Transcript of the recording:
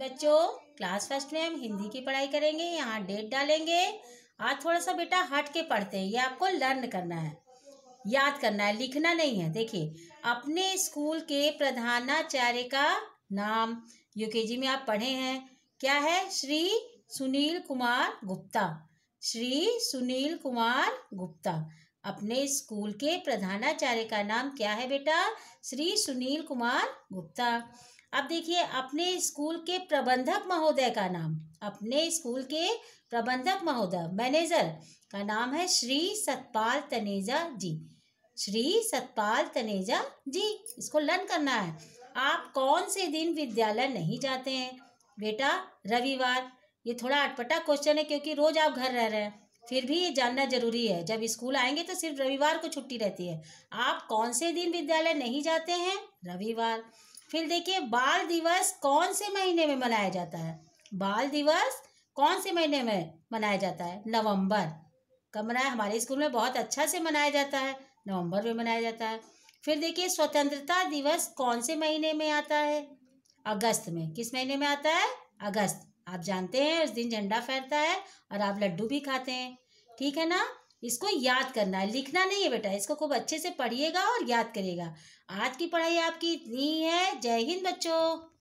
बच्चों class first में हम हिंदी की पढ़ाई करेंगे यहाँ डेट डालेंगे आज थोड़ा सा बेटा हट के पढ़ते हैं ये आपको लर्न करना है याद करना है लिखना नहीं है देखिए अपने स्कूल के प्रधानाचार्य का नाम यूकेजी में आप पढ़े हैं क्या है श्री सुनील कुमार गुप्ता श्री सुनील कुमार गुप्ता अपने स्कूल के प्रधानाचार्य का नाम क्या है बेटा श्री सुनील कुमार गुप्ता अब देखिए अपने स्कूल के प्रबंधक महोदय का नाम अपने स्कूल के प्रबंधक महोदय मैनेजर का नाम है श्री सतपाल तनेजा जी श्री सतपाल तनेजा जी इसको लर्न करना है आप कौन से दिन विद्यालय नहीं जाते हैं बेटा रविवार ये थोड़ा अटपटा क्वेश्चन है क्योंकि रोज आप घर रह रहे हैं फिर भी ये जानना जरूरी है जब स्कूल आएंगे तो सिर्फ रविवार को छुट्टी रहती है आप कौन से दिन विद्यालय नहीं जाते हैं रविवार फिर देखिए बाल दिवस कौन से महीने में मनाया जाता है बाल दिवस कौन से महीने में मनाया जाता है नवंबर कब मनाया हमारे स्कूल में बहुत अच्छा से मनाया जाता है नवंबर में मनाया जाता है फिर देखिए स्वतंत्रता दिवस कौन से महीने में आता है अगस्त में किस महीने में आता है अगस्त आप जानते हैं उस दिन झंडा फहरता है और आप लड्डू भी खाते हैं ठीक है ना इसको याद करना है लिखना नहीं है बेटा इसको खूब अच्छे से पढ़िएगा और याद करिएगा आज की पढ़ाई आपकी इतनी है जय हिंद बच्चों